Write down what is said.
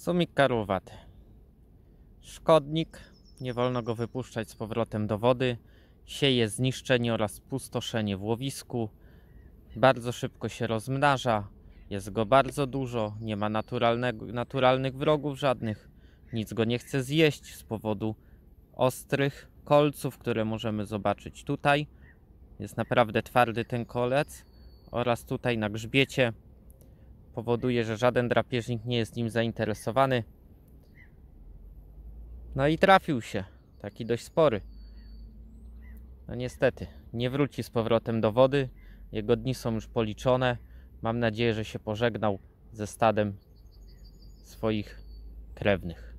Sumik karłowaty. Szkodnik, nie wolno go wypuszczać z powrotem do wody. Sieje zniszczenie oraz pustoszenie w łowisku. Bardzo szybko się rozmnaża. Jest go bardzo dużo, nie ma naturalnych wrogów żadnych. Nic go nie chce zjeść z powodu ostrych kolców, które możemy zobaczyć tutaj. Jest naprawdę twardy ten kolec oraz tutaj na grzbiecie powoduje, że żaden drapieżnik nie jest nim zainteresowany. No i trafił się, taki dość spory. No niestety, nie wróci z powrotem do wody. Jego dni są już policzone. Mam nadzieję, że się pożegnał ze stadem swoich krewnych.